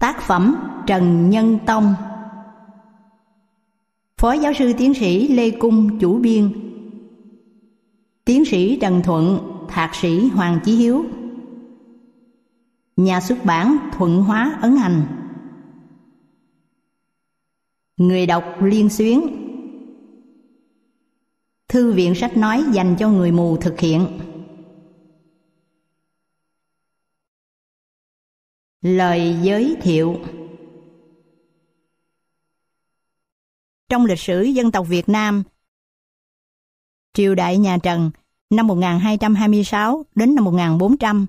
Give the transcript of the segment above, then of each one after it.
Tác phẩm Trần Nhân Tông Phó giáo sư tiến sĩ Lê Cung chủ biên Tiến sĩ Trần Thuận, Thạc sĩ Hoàng Chí Hiếu Nhà xuất bản Thuận Hóa Ấn Hành Người đọc Liên Xuyến Thư viện sách nói dành cho người mù thực hiện Lời giới thiệu Trong lịch sử dân tộc Việt Nam, triều đại nhà Trần năm 1226 đến năm 1400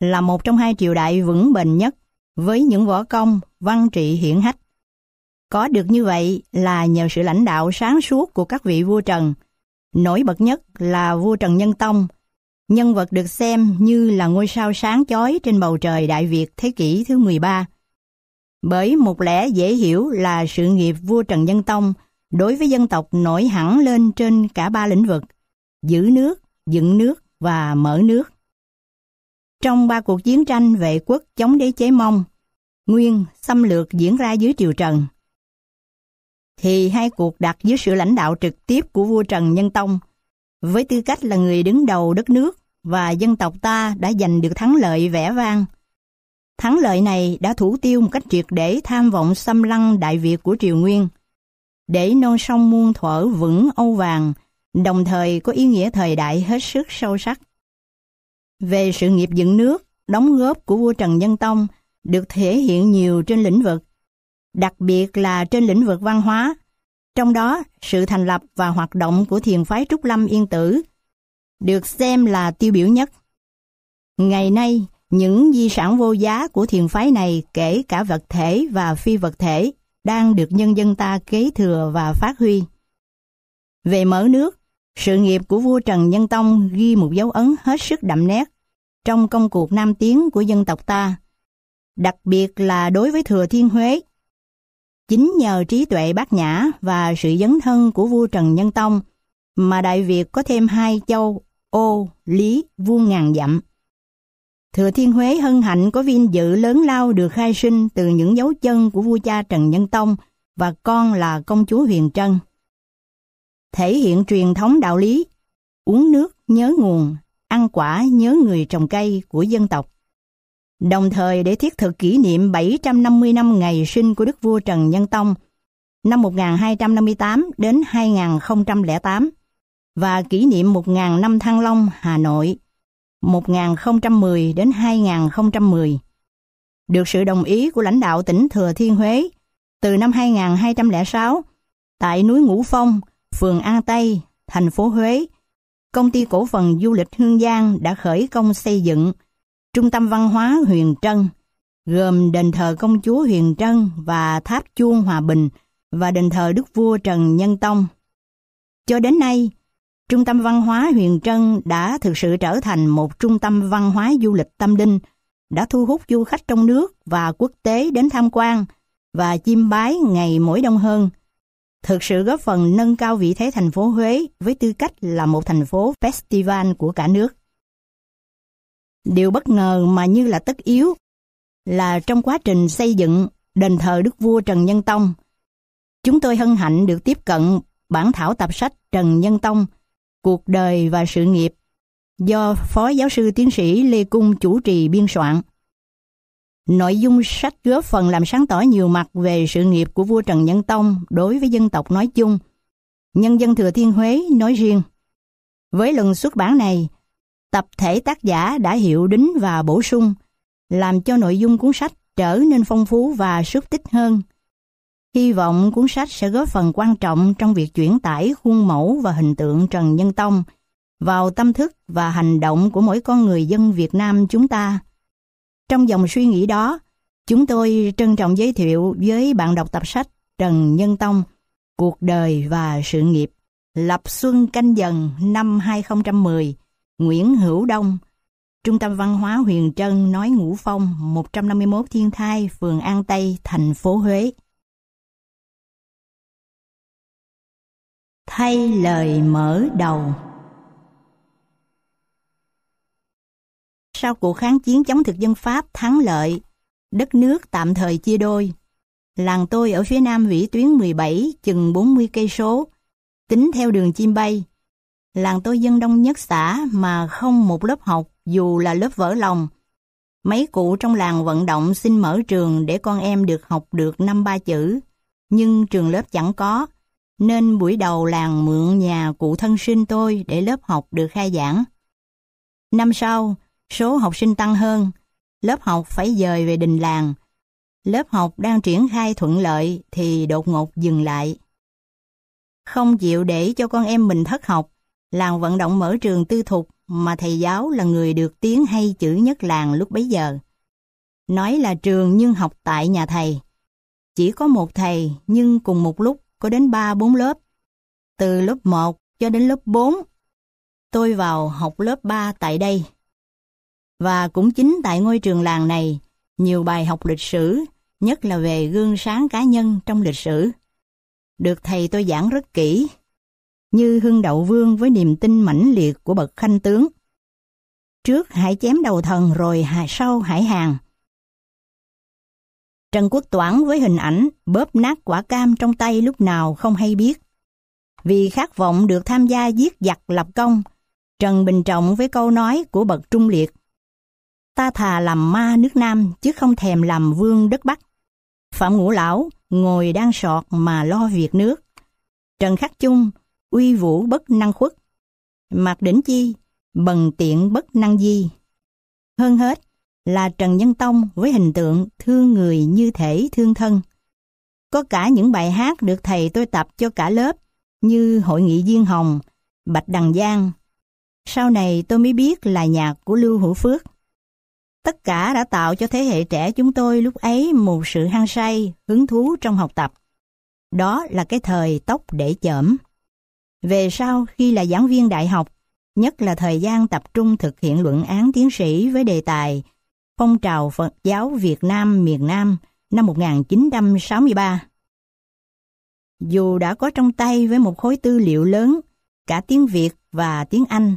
là một trong hai triều đại vững bền nhất với những võ công văn trị hiển hách. Có được như vậy là nhờ sự lãnh đạo sáng suốt của các vị vua Trần. Nổi bật nhất là vua Trần Nhân Tông – Nhân vật được xem như là ngôi sao sáng chói trên bầu trời Đại Việt thế kỷ thứ 13. Bởi một lẽ dễ hiểu là sự nghiệp vua Trần Nhân Tông đối với dân tộc nổi hẳn lên trên cả ba lĩnh vực, giữ nước, dựng nước và mở nước. Trong ba cuộc chiến tranh vệ quốc chống đế chế Mông, Nguyên xâm lược diễn ra dưới triều Trần, thì hai cuộc đặt dưới sự lãnh đạo trực tiếp của vua Trần Nhân Tông – với tư cách là người đứng đầu đất nước và dân tộc ta đã giành được thắng lợi vẻ vang. Thắng lợi này đã thủ tiêu một cách triệt để tham vọng xâm lăng Đại Việt của Triều Nguyên, để non sông muôn thuở vững Âu vàng, đồng thời có ý nghĩa thời đại hết sức sâu sắc. Về sự nghiệp dựng nước, đóng góp của vua Trần Nhân Tông được thể hiện nhiều trên lĩnh vực, đặc biệt là trên lĩnh vực văn hóa, trong đó, sự thành lập và hoạt động của thiền phái Trúc Lâm Yên Tử được xem là tiêu biểu nhất. Ngày nay, những di sản vô giá của thiền phái này kể cả vật thể và phi vật thể đang được nhân dân ta kế thừa và phát huy. Về mở nước, sự nghiệp của vua Trần Nhân Tông ghi một dấu ấn hết sức đậm nét trong công cuộc nam tiến của dân tộc ta, đặc biệt là đối với Thừa Thiên Huế Chính nhờ trí tuệ bát nhã và sự dấn thân của vua Trần Nhân Tông mà Đại Việt có thêm hai châu Ô, Lý, vuông ngàn dặm. Thừa Thiên Huế hân hạnh có viên dự lớn lao được khai sinh từ những dấu chân của vua cha Trần Nhân Tông và con là công chúa Huyền Trân. Thể hiện truyền thống đạo lý, uống nước nhớ nguồn, ăn quả nhớ người trồng cây của dân tộc đồng thời để thiết thực kỷ niệm 750 năm ngày sinh của Đức Vua Trần Nhân Tông năm 1258 đến 2008 và kỷ niệm 1.000 năm Thăng Long, Hà Nội 1010 đến 2010. Được sự đồng ý của lãnh đạo tỉnh Thừa Thiên Huế từ năm 2206 tại núi Ngũ Phong, phường An Tây, thành phố Huế, công ty cổ phần du lịch Hương Giang đã khởi công xây dựng trung tâm văn hóa Huyền Trân, gồm đền thờ công chúa Huyền Trân và tháp chuông Hòa Bình và đền thờ đức vua Trần Nhân Tông. Cho đến nay, Trung tâm văn hóa Huyền Trân đã thực sự trở thành một trung tâm văn hóa du lịch tâm linh, đã thu hút du khách trong nước và quốc tế đến tham quan và chiêm bái ngày mỗi đông hơn. Thực sự góp phần nâng cao vị thế thành phố Huế với tư cách là một thành phố festival của cả nước. Điều bất ngờ mà như là tất yếu là trong quá trình xây dựng đền thờ Đức Vua Trần Nhân Tông, chúng tôi hân hạnh được tiếp cận bản thảo tập sách Trần Nhân Tông, Cuộc đời và sự nghiệp do Phó Giáo sư Tiến sĩ Lê Cung chủ trì biên soạn. Nội dung sách góp phần làm sáng tỏ nhiều mặt về sự nghiệp của vua Trần Nhân Tông đối với dân tộc nói chung, nhân dân Thừa Thiên Huế nói riêng. Với lần xuất bản này, tập thể tác giả đã hiệu đính và bổ sung, làm cho nội dung cuốn sách trở nên phong phú và xúc tích hơn. Hy vọng cuốn sách sẽ góp phần quan trọng trong việc chuyển tải khuôn mẫu và hình tượng Trần Nhân Tông vào tâm thức và hành động của mỗi con người dân Việt Nam chúng ta. Trong dòng suy nghĩ đó, chúng tôi trân trọng giới thiệu với bạn đọc tập sách Trần Nhân Tông, Cuộc đời và sự nghiệp, Lập Xuân Canh Dần năm 2010 Nguyễn Hữu Đông, Trung tâm Văn hóa Huyền Trân, Nói Ngũ Phong, 151 Thiên Thai, phường An Tây, thành phố Huế. Thay lời mở đầu Sau cuộc kháng chiến chống thực dân Pháp thắng lợi, đất nước tạm thời chia đôi. Làng tôi ở phía nam vĩ tuyến 17, chừng 40 cây số, tính theo đường chim bay, Làng tôi dân đông nhất xã mà không một lớp học dù là lớp vỡ lòng. Mấy cụ trong làng vận động xin mở trường để con em được học được năm ba chữ. Nhưng trường lớp chẳng có, nên buổi đầu làng mượn nhà cụ thân sinh tôi để lớp học được khai giảng. Năm sau, số học sinh tăng hơn, lớp học phải dời về đình làng. Lớp học đang triển khai thuận lợi thì đột ngột dừng lại. Không chịu để cho con em mình thất học, làng vận động mở trường tư thục mà thầy giáo là người được tiếng hay chữ nhất làng lúc bấy giờ. Nói là trường nhưng học tại nhà thầy. Chỉ có một thầy nhưng cùng một lúc có đến ba bốn lớp. Từ lớp 1 cho đến lớp 4, tôi vào học lớp 3 tại đây. Và cũng chính tại ngôi trường làng này, nhiều bài học lịch sử, nhất là về gương sáng cá nhân trong lịch sử. Được thầy tôi giảng rất kỹ, như Hưng Đậu Vương với niềm tin mãnh liệt của bậc khanh tướng. Trước hãy chém đầu thần rồi sau hãy hàng. Trần Quốc Toản với hình ảnh bóp nát quả cam trong tay lúc nào không hay biết. Vì khát vọng được tham gia giết giặc lập công, Trần Bình Trọng với câu nói của bậc trung liệt. Ta thà làm ma nước Nam chứ không thèm làm vương đất Bắc. Phạm Ngũ Lão ngồi đang sọt mà lo việc nước. Trần Khắc Chung uy vũ bất năng khuất, Mạc Đỉnh Chi, bần tiện bất năng di. Hơn hết là Trần Nhân Tông với hình tượng thương người như thể thương thân. Có cả những bài hát được thầy tôi tập cho cả lớp như Hội nghị Diên Hồng, Bạch Đằng Giang. Sau này tôi mới biết là nhạc của Lưu Hữu Phước. Tất cả đã tạo cho thế hệ trẻ chúng tôi lúc ấy một sự hăng say, hứng thú trong học tập. Đó là cái thời tóc để chởm. Về sau khi là giảng viên đại học, nhất là thời gian tập trung thực hiện luận án tiến sĩ với đề tài Phong trào Phật giáo Việt Nam miền Nam năm 1963. Dù đã có trong tay với một khối tư liệu lớn, cả tiếng Việt và tiếng Anh,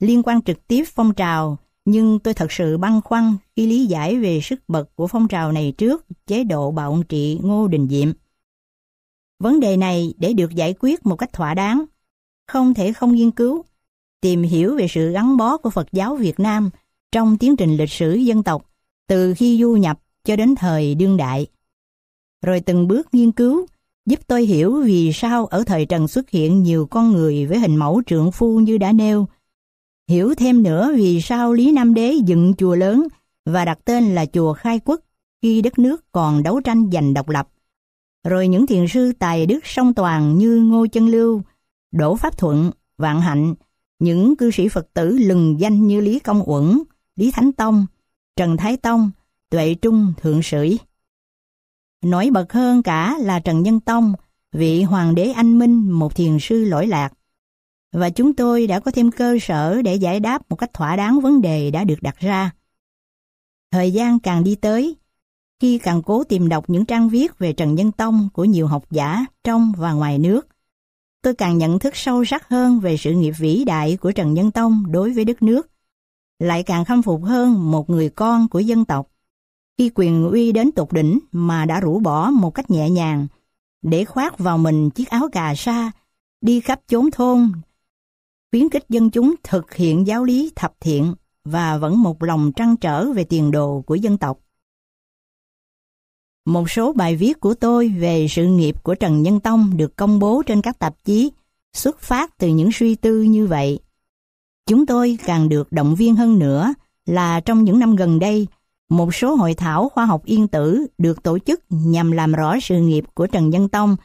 liên quan trực tiếp phong trào, nhưng tôi thật sự băn khoăn khi lý giải về sức bật của phong trào này trước chế độ bạo trị Ngô Đình Diệm. Vấn đề này để được giải quyết một cách thỏa đáng, không thể không nghiên cứu, tìm hiểu về sự gắn bó của Phật giáo Việt Nam trong tiến trình lịch sử dân tộc từ khi du nhập cho đến thời đương đại. Rồi từng bước nghiên cứu giúp tôi hiểu vì sao ở thời Trần xuất hiện nhiều con người với hình mẫu trượng phu như đã nêu. Hiểu thêm nữa vì sao Lý Nam Đế dựng chùa lớn và đặt tên là chùa Khai Quốc khi đất nước còn đấu tranh giành độc lập rồi những thiền sư tài đức song toàn như Ngô Chân Lưu, Đỗ Pháp Thuận, Vạn Hạnh, những cư sĩ Phật tử lừng danh như Lý Công Uẩn, Lý Thánh Tông, Trần Thái Tông, Tuệ Trung, Thượng Sửi. Nổi bật hơn cả là Trần Nhân Tông, vị hoàng đế anh minh một thiền sư lỗi lạc. Và chúng tôi đã có thêm cơ sở để giải đáp một cách thỏa đáng vấn đề đã được đặt ra. Thời gian càng đi tới, khi càng cố tìm đọc những trang viết về Trần Nhân Tông của nhiều học giả trong và ngoài nước. Tôi càng nhận thức sâu sắc hơn về sự nghiệp vĩ đại của Trần Nhân Tông đối với đất nước, lại càng khâm phục hơn một người con của dân tộc. Khi quyền uy đến tột đỉnh mà đã rũ bỏ một cách nhẹ nhàng, để khoác vào mình chiếc áo cà sa, đi khắp chốn thôn, khuyến khích dân chúng thực hiện giáo lý thập thiện và vẫn một lòng trăn trở về tiền đồ của dân tộc. Một số bài viết của tôi về sự nghiệp của Trần Nhân Tông được công bố trên các tạp chí, xuất phát từ những suy tư như vậy. Chúng tôi càng được động viên hơn nữa là trong những năm gần đây, một số hội thảo khoa học yên tử được tổ chức nhằm làm rõ sự nghiệp của Trần Nhân Tông,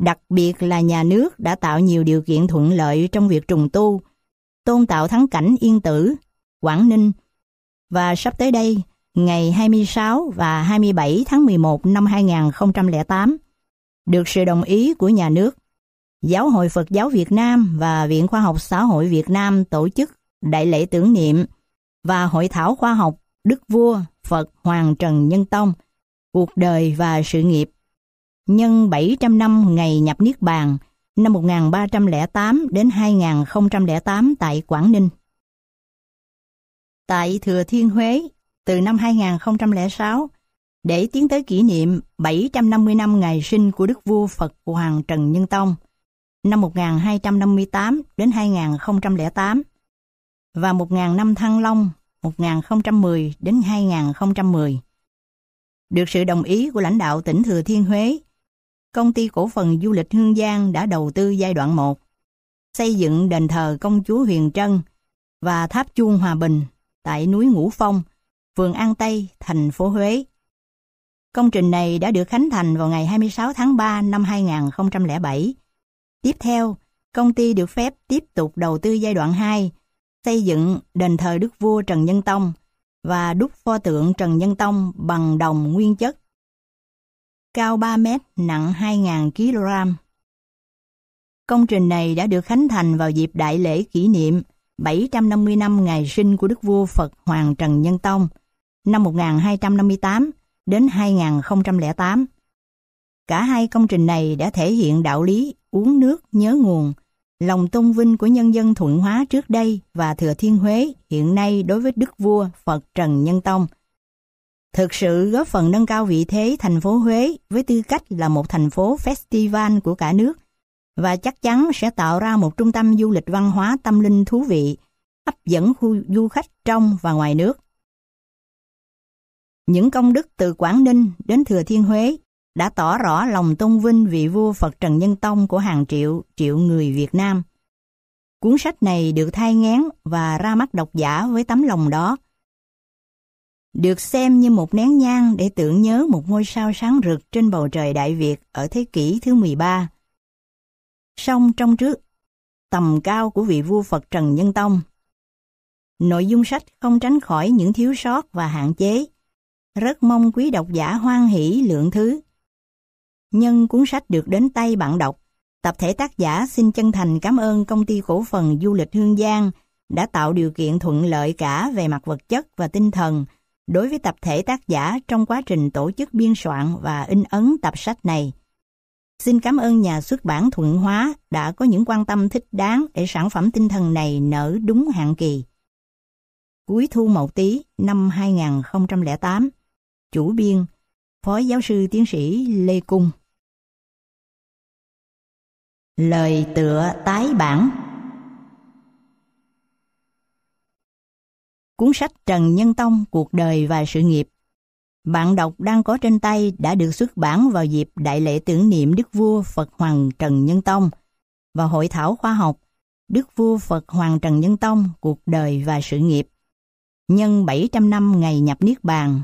đặc biệt là nhà nước đã tạo nhiều điều kiện thuận lợi trong việc trùng tu, tôn tạo thắng cảnh yên tử, Quảng Ninh. Và sắp tới đây, ngày 26 và 27 tháng 11 năm 2008, được sự đồng ý của nhà nước. Giáo hội Phật giáo Việt Nam và Viện Khoa học Xã hội Việt Nam tổ chức đại lễ tưởng niệm và hội thảo khoa học Đức Vua Phật Hoàng Trần Nhân Tông, cuộc đời và sự nghiệp. Nhân 700 năm ngày nhập Niết Bàn năm 1308 đến 2008 tại Quảng Ninh. Tại Thừa Thiên Huế, từ năm 2006 để tiến tới kỷ niệm 750 năm ngày sinh của Đức Vua Phật Hoàng Trần Nhân Tông năm 1258 đến 2008 và 1000 năm Thăng Long 1010 đến 2010. Được sự đồng ý của lãnh đạo tỉnh Thừa Thiên Huế, công ty cổ phần du lịch Hương Giang đã đầu tư giai đoạn 1, xây dựng đền thờ công chúa Huyền Trân và tháp chuông Hòa Bình tại núi Ngũ Phong phường An Tây, thành phố Huế. Công trình này đã được khánh thành vào ngày 26 tháng 3 năm 2007. Tiếp theo, công ty được phép tiếp tục đầu tư giai đoạn 2, xây dựng đền thờ Đức Vua Trần Nhân Tông và đúc pho tượng Trần Nhân Tông bằng đồng nguyên chất. Cao 3 mét nặng 2.000 kg. Công trình này đã được khánh thành vào dịp đại lễ kỷ niệm 750 năm ngày sinh của Đức Vua Phật Hoàng Trần Nhân Tông – năm 1258 đến 2008. Cả hai công trình này đã thể hiện đạo lý uống nước nhớ nguồn, lòng tôn vinh của nhân dân Thuận Hóa trước đây và Thừa Thiên Huế hiện nay đối với Đức Vua Phật Trần Nhân Tông. Thực sự góp phần nâng cao vị thế thành phố Huế với tư cách là một thành phố festival của cả nước và chắc chắn sẽ tạo ra một trung tâm du lịch văn hóa tâm linh thú vị, hấp dẫn khu du khách trong và ngoài nước. Những công đức từ Quảng Ninh đến Thừa Thiên Huế đã tỏ rõ lòng tôn vinh vị vua Phật Trần Nhân Tông của hàng triệu, triệu người Việt Nam. Cuốn sách này được thai ngán và ra mắt độc giả với tấm lòng đó. Được xem như một nén nhang để tưởng nhớ một ngôi sao sáng rực trên bầu trời Đại Việt ở thế kỷ thứ 13. Song trong trước, tầm cao của vị vua Phật Trần Nhân Tông. Nội dung sách không tránh khỏi những thiếu sót và hạn chế, rất mong quý độc giả hoan hỷ lượng thứ. Nhân cuốn sách được đến tay bạn đọc, tập thể tác giả xin chân thành cảm ơn công ty cổ phần du lịch Hương Giang đã tạo điều kiện thuận lợi cả về mặt vật chất và tinh thần đối với tập thể tác giả trong quá trình tổ chức biên soạn và in ấn tập sách này. Xin cảm ơn nhà xuất bản Thuận Hóa đã có những quan tâm thích đáng để sản phẩm tinh thần này nở đúng hạn kỳ. Cuối thu Mậu Tý năm 2008 chủ biên, Phó Giáo sư Tiến sĩ Lê Cung. Lời tựa tái bản Cuốn sách Trần Nhân Tông Cuộc đời và sự nghiệp Bạn đọc đang có trên tay đã được xuất bản vào dịp Đại lễ tưởng niệm Đức Vua Phật Hoàng Trần Nhân Tông và Hội thảo khoa học Đức Vua Phật Hoàng Trần Nhân Tông Cuộc đời và sự nghiệp nhân 700 năm ngày nhập Niết Bàn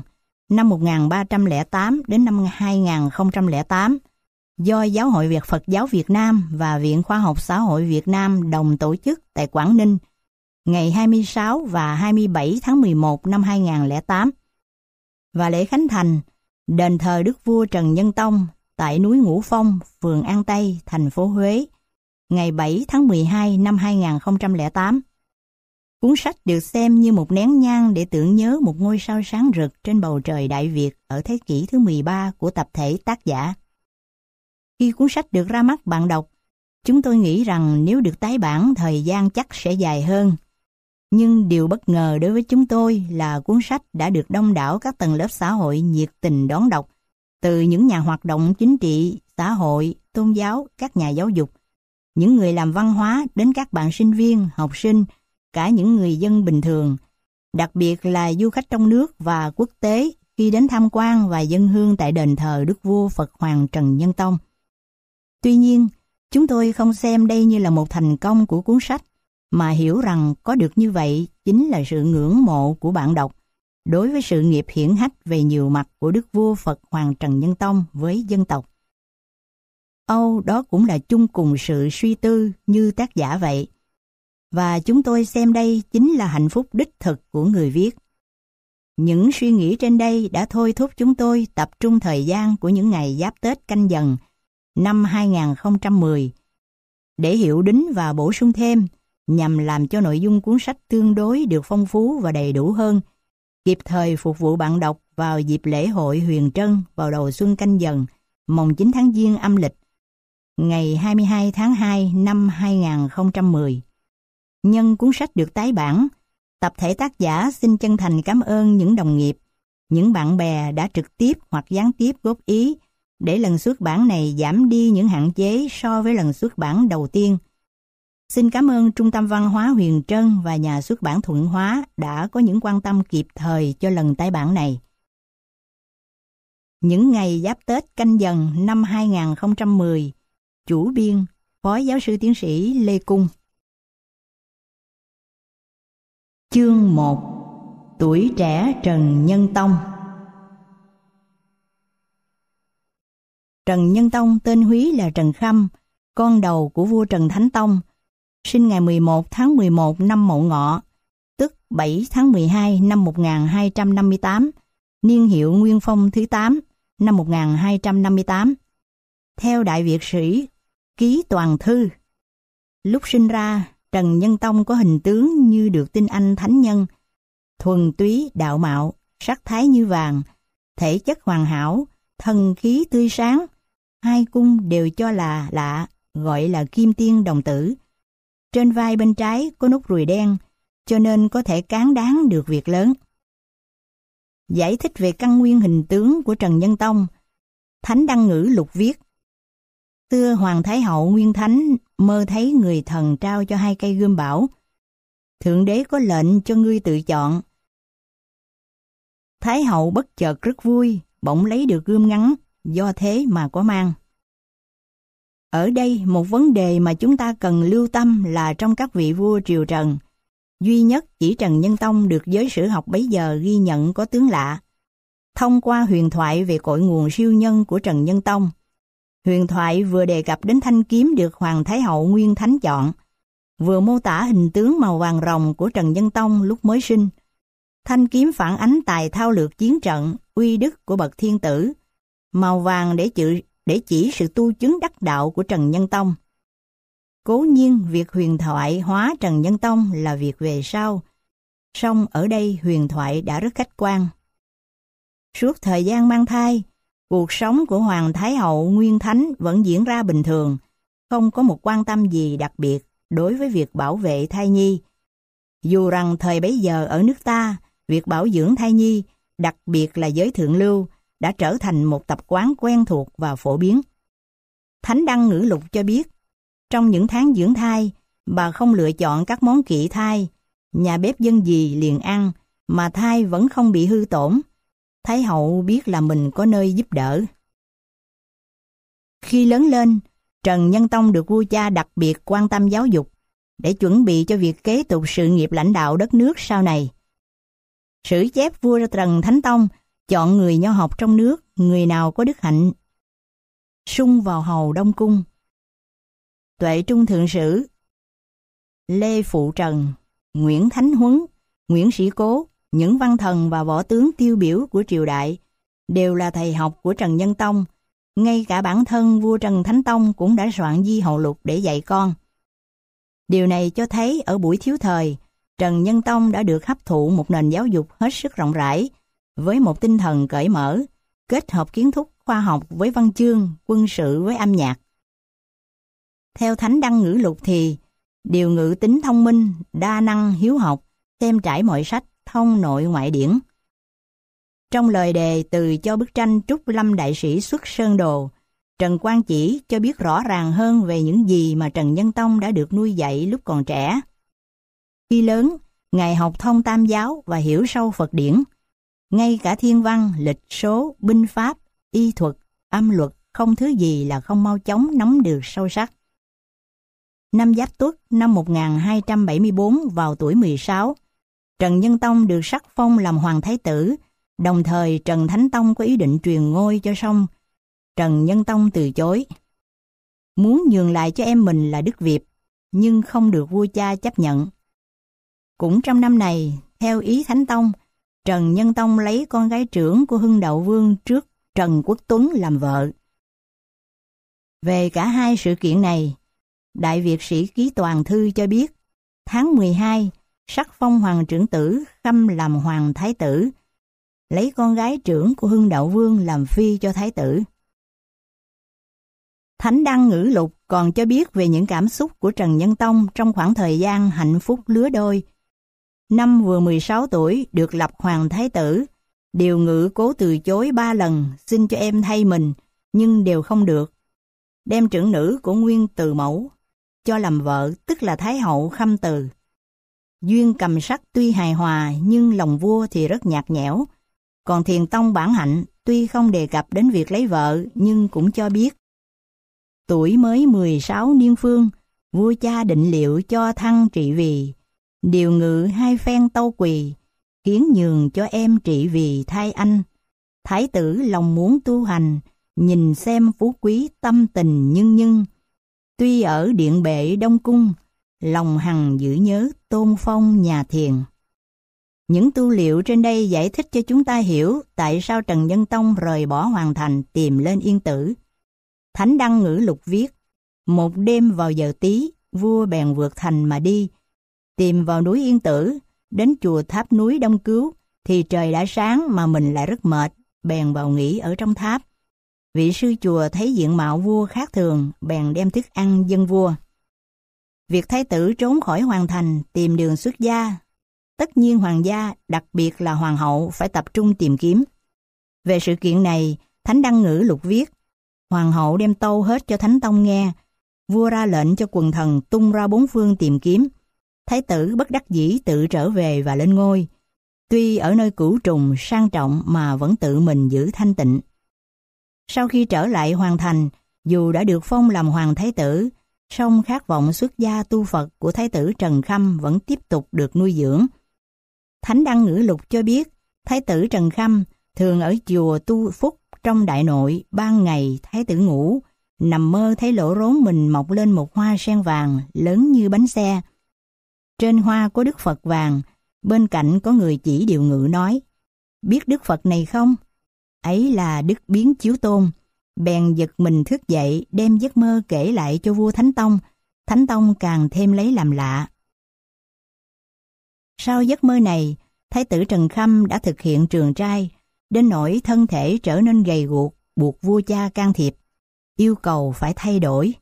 năm 1308 đến năm 2008 do Giáo hội Việt Phật giáo Việt Nam và Viện Khoa học Xã hội Việt Nam đồng tổ chức tại Quảng Ninh ngày 26 và 27 tháng 11 năm 2008 và lễ khánh thành đền thờ Đức vua Trần Nhân Tông tại núi Ngũ Phong, phường An Tây, thành phố Huế ngày 7 tháng 12 năm 2008. Cuốn sách được xem như một nén nhang để tưởng nhớ một ngôi sao sáng rực trên bầu trời Đại Việt ở thế kỷ thứ 13 của tập thể tác giả. Khi cuốn sách được ra mắt bạn đọc, chúng tôi nghĩ rằng nếu được tái bản thời gian chắc sẽ dài hơn. Nhưng điều bất ngờ đối với chúng tôi là cuốn sách đã được đông đảo các tầng lớp xã hội nhiệt tình đón đọc, từ những nhà hoạt động chính trị, xã hội, tôn giáo, các nhà giáo dục, những người làm văn hóa đến các bạn sinh viên, học sinh, cả những người dân bình thường, đặc biệt là du khách trong nước và quốc tế khi đến tham quan và dân hương tại đền thờ Đức Vua Phật Hoàng Trần Nhân Tông. Tuy nhiên, chúng tôi không xem đây như là một thành công của cuốn sách, mà hiểu rằng có được như vậy chính là sự ngưỡng mộ của bạn đọc đối với sự nghiệp hiển hách về nhiều mặt của Đức Vua Phật Hoàng Trần Nhân Tông với dân tộc. Âu đó cũng là chung cùng sự suy tư như tác giả vậy và chúng tôi xem đây chính là hạnh phúc đích thực của người viết. Những suy nghĩ trên đây đã thôi thúc chúng tôi tập trung thời gian của những ngày giáp Tết canh dần năm 2010 để hiểu đính và bổ sung thêm nhằm làm cho nội dung cuốn sách tương đối được phong phú và đầy đủ hơn, kịp thời phục vụ bạn đọc vào dịp lễ hội Huyền Trân vào đầu xuân canh dần, mồng 9 tháng Giêng âm lịch, ngày 22 tháng 2 năm 2010 nhân cuốn sách được tái bản, tập thể tác giả xin chân thành cảm ơn những đồng nghiệp, những bạn bè đã trực tiếp hoặc gián tiếp góp ý để lần xuất bản này giảm đi những hạn chế so với lần xuất bản đầu tiên. Xin cảm ơn Trung tâm Văn hóa Huyền Trân và nhà xuất bản Thuận Hóa đã có những quan tâm kịp thời cho lần tái bản này. Những ngày giáp Tết canh dần năm 2010, chủ biên Phó giáo sư tiến sĩ Lê Cung Chương 1 Tuổi trẻ Trần Nhân Tông Trần Nhân Tông tên húy là Trần Khâm, con đầu của vua Trần Thánh Tông, sinh ngày 11 tháng 11 năm Mậu Ngọ, tức 7 tháng 12 năm 1258, niên hiệu Nguyên Phong thứ 8 năm 1258. Theo Đại Việt Sĩ, ký toàn thư. Lúc sinh ra, Trần Nhân Tông có hình tướng như được tinh anh thánh nhân, thuần túy đạo mạo, sắc thái như vàng, thể chất hoàn hảo, thần khí tươi sáng, hai cung đều cho là lạ, gọi là kim tiên đồng tử. Trên vai bên trái có nút ruồi đen, cho nên có thể cán đáng được việc lớn. Giải thích về căn nguyên hình tướng của Trần Nhân Tông, Thánh Đăng Ngữ Lục viết Tưa Hoàng Thái Hậu Nguyên Thánh mơ thấy người thần trao cho hai cây gươm bảo. Thượng đế có lệnh cho ngươi tự chọn. Thái hậu bất chợt rất vui, bỗng lấy được gươm ngắn, do thế mà có mang. Ở đây một vấn đề mà chúng ta cần lưu tâm là trong các vị vua triều Trần. Duy nhất chỉ Trần Nhân Tông được giới sử học bấy giờ ghi nhận có tướng lạ. Thông qua huyền thoại về cội nguồn siêu nhân của Trần Nhân Tông, Huyền thoại vừa đề cập đến thanh kiếm được Hoàng Thái Hậu Nguyên Thánh chọn, vừa mô tả hình tướng màu vàng rồng của Trần Nhân Tông lúc mới sinh. Thanh kiếm phản ánh tài thao lược chiến trận, uy đức của bậc thiên tử, màu vàng để chữ để chỉ sự tu chứng đắc đạo của Trần Nhân Tông. Cố nhiên việc huyền thoại hóa Trần Nhân Tông là việc về sau, song ở đây huyền thoại đã rất khách quan. Suốt thời gian mang thai, Cuộc sống của Hoàng Thái Hậu Nguyên Thánh vẫn diễn ra bình thường, không có một quan tâm gì đặc biệt đối với việc bảo vệ thai nhi. Dù rằng thời bấy giờ ở nước ta, việc bảo dưỡng thai nhi, đặc biệt là giới thượng lưu, đã trở thành một tập quán quen thuộc và phổ biến. Thánh Đăng Ngữ Lục cho biết, trong những tháng dưỡng thai, bà không lựa chọn các món kỵ thai, nhà bếp dân gì liền ăn, mà thai vẫn không bị hư tổn, Thái hậu biết là mình có nơi giúp đỡ. Khi lớn lên, Trần Nhân Tông được vua cha đặc biệt quan tâm giáo dục để chuẩn bị cho việc kế tục sự nghiệp lãnh đạo đất nước sau này. Sử chép vua Trần Thánh Tông chọn người nho học trong nước, người nào có đức hạnh. Sung vào hầu Đông Cung. Tuệ Trung Thượng Sử Lê Phụ Trần Nguyễn Thánh Huấn Nguyễn Sĩ Cố những văn thần và võ tướng tiêu biểu của triều đại đều là thầy học của Trần Nhân Tông. Ngay cả bản thân vua Trần Thánh Tông cũng đã soạn di hậu lục để dạy con. Điều này cho thấy ở buổi thiếu thời, Trần Nhân Tông đã được hấp thụ một nền giáo dục hết sức rộng rãi, với một tinh thần cởi mở, kết hợp kiến thức khoa học với văn chương, quân sự với âm nhạc. Theo Thánh Đăng Ngữ Lục thì, điều ngữ tính thông minh, đa năng, hiếu học, xem trải mọi sách, thông nội ngoại điển. Trong lời đề từ cho bức tranh Trúc Lâm Đại Sĩ xuất Sơn Đồ, Trần Quang Chỉ cho biết rõ ràng hơn về những gì mà Trần Nhân Tông đã được nuôi dạy lúc còn trẻ. Khi lớn, Ngài học thông tam giáo và hiểu sâu Phật điển. Ngay cả thiên văn, lịch số, binh pháp, y thuật, âm luật, không thứ gì là không mau chóng nắm được sâu sắc. Năm Giáp Tuất năm 1274 vào tuổi 16, Trần Nhân Tông được sắc phong làm Hoàng Thái Tử, đồng thời Trần Thánh Tông có ý định truyền ngôi cho song. Trần Nhân Tông từ chối. Muốn nhường lại cho em mình là Đức Việt, nhưng không được vua cha chấp nhận. Cũng trong năm này, theo ý Thánh Tông, Trần Nhân Tông lấy con gái trưởng của Hưng Đạo Vương trước Trần Quốc Tuấn làm vợ. Về cả hai sự kiện này, Đại Việt sĩ ký toàn thư cho biết, tháng 12, sắc phong hoàng trưởng tử, khâm làm hoàng thái tử, lấy con gái trưởng của Hưng Đạo Vương làm phi cho thái tử. Thánh Đăng Ngữ Lục còn cho biết về những cảm xúc của Trần Nhân Tông trong khoảng thời gian hạnh phúc lứa đôi. Năm vừa 16 tuổi được lập hoàng thái tử, điều ngự cố từ chối ba lần xin cho em thay mình, nhưng đều không được. Đem trưởng nữ của nguyên từ mẫu, cho làm vợ tức là Thái hậu khâm từ. Duyên cầm sắc tuy hài hòa nhưng lòng vua thì rất nhạt nhẽo. Còn thiền tông bản hạnh tuy không đề cập đến việc lấy vợ nhưng cũng cho biết. Tuổi mới 16 niên phương, vua cha định liệu cho thăng trị vì. Điều ngự hai phen tâu quỳ, khiến nhường cho em trị vì thay anh. Thái tử lòng muốn tu hành, nhìn xem phú quý tâm tình nhưng nhưng. Tuy ở điện bệ Đông Cung, lòng hằng giữ nhớ tôn phong nhà thiền. Những tu liệu trên đây giải thích cho chúng ta hiểu tại sao Trần Nhân Tông rời bỏ hoàn thành tìm lên yên tử. Thánh Đăng Ngữ Lục viết, một đêm vào giờ tí, vua bèn vượt thành mà đi, tìm vào núi yên tử, đến chùa tháp núi Đông Cứu, thì trời đã sáng mà mình lại rất mệt, bèn vào nghỉ ở trong tháp. Vị sư chùa thấy diện mạo vua khác thường, bèn đem thức ăn dân vua. Việc thái tử trốn khỏi hoàng thành tìm đường xuất gia, tất nhiên hoàng gia, đặc biệt là hoàng hậu phải tập trung tìm kiếm. Về sự kiện này, Thánh Đăng Ngữ lục viết, hoàng hậu đem tâu hết cho Thánh Tông nghe, vua ra lệnh cho quần thần tung ra bốn phương tìm kiếm. Thái tử bất đắc dĩ tự trở về và lên ngôi. Tuy ở nơi cửu trùng sang trọng mà vẫn tự mình giữ thanh tịnh. Sau khi trở lại hoàng thành, dù đã được phong làm hoàng thái tử, song khát vọng xuất gia tu Phật của Thái tử Trần Khâm vẫn tiếp tục được nuôi dưỡng. Thánh Đăng Ngữ Lục cho biết, Thái tử Trần Khâm thường ở chùa tu Phúc trong đại nội, ban ngày Thái tử ngủ, nằm mơ thấy lỗ rốn mình mọc lên một hoa sen vàng lớn như bánh xe. Trên hoa có Đức Phật vàng, bên cạnh có người chỉ điều ngự nói, biết Đức Phật này không? Ấy là Đức Biến Chiếu Tôn, bèn giật mình thức dậy đem giấc mơ kể lại cho vua Thánh Tông. Thánh Tông càng thêm lấy làm lạ. Sau giấc mơ này, Thái tử Trần Khâm đã thực hiện trường trai, đến nỗi thân thể trở nên gầy guộc, buộc vua cha can thiệp, yêu cầu phải thay đổi.